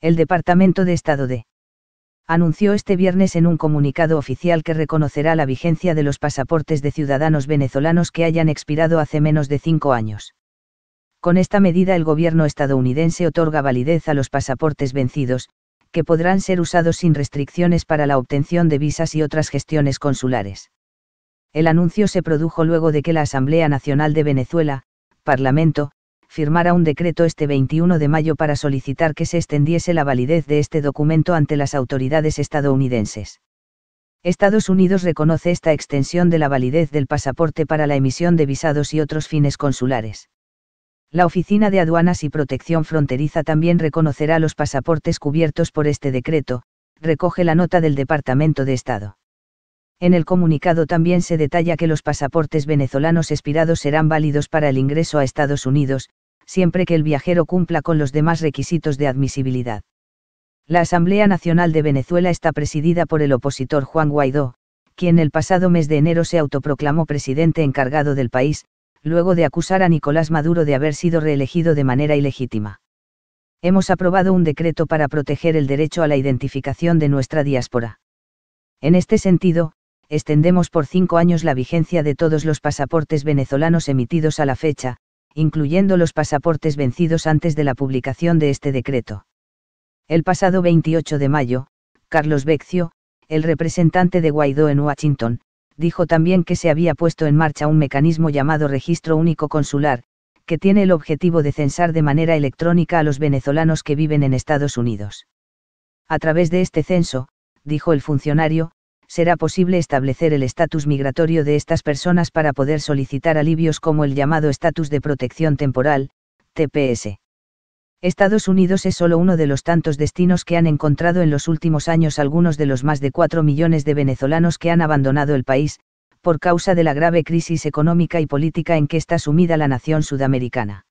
el Departamento de Estado de anunció este viernes en un comunicado oficial que reconocerá la vigencia de los pasaportes de ciudadanos venezolanos que hayan expirado hace menos de cinco años. Con esta medida el gobierno estadounidense otorga validez a los pasaportes vencidos, que podrán ser usados sin restricciones para la obtención de visas y otras gestiones consulares. El anuncio se produjo luego de que la Asamblea Nacional de Venezuela, Parlamento, firmará un decreto este 21 de mayo para solicitar que se extendiese la validez de este documento ante las autoridades estadounidenses. Estados Unidos reconoce esta extensión de la validez del pasaporte para la emisión de visados y otros fines consulares. La Oficina de Aduanas y Protección Fronteriza también reconocerá los pasaportes cubiertos por este decreto, recoge la nota del Departamento de Estado. En el comunicado también se detalla que los pasaportes venezolanos expirados serán válidos para el ingreso a Estados Unidos, siempre que el viajero cumpla con los demás requisitos de admisibilidad. La Asamblea Nacional de Venezuela está presidida por el opositor Juan Guaidó, quien el pasado mes de enero se autoproclamó presidente encargado del país, luego de acusar a Nicolás Maduro de haber sido reelegido de manera ilegítima. Hemos aprobado un decreto para proteger el derecho a la identificación de nuestra diáspora. En este sentido, extendemos por cinco años la vigencia de todos los pasaportes venezolanos emitidos a la fecha, incluyendo los pasaportes vencidos antes de la publicación de este decreto. El pasado 28 de mayo, Carlos Beccio, el representante de Guaidó en Washington, dijo también que se había puesto en marcha un mecanismo llamado Registro Único Consular, que tiene el objetivo de censar de manera electrónica a los venezolanos que viven en Estados Unidos. A través de este censo, dijo el funcionario, será posible establecer el estatus migratorio de estas personas para poder solicitar alivios como el llamado estatus de protección temporal, TPS. Estados Unidos es solo uno de los tantos destinos que han encontrado en los últimos años algunos de los más de 4 millones de venezolanos que han abandonado el país, por causa de la grave crisis económica y política en que está sumida la nación sudamericana.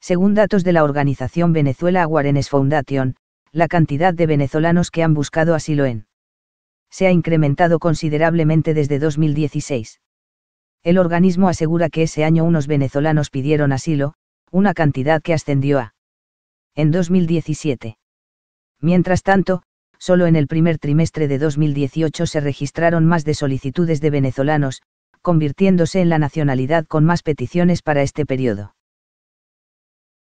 Según datos de la organización Venezuela Aguarenes Foundation, la cantidad de venezolanos que han buscado asilo en se ha incrementado considerablemente desde 2016. El organismo asegura que ese año unos venezolanos pidieron asilo, una cantidad que ascendió a en 2017. Mientras tanto, solo en el primer trimestre de 2018 se registraron más de solicitudes de venezolanos, convirtiéndose en la nacionalidad con más peticiones para este periodo.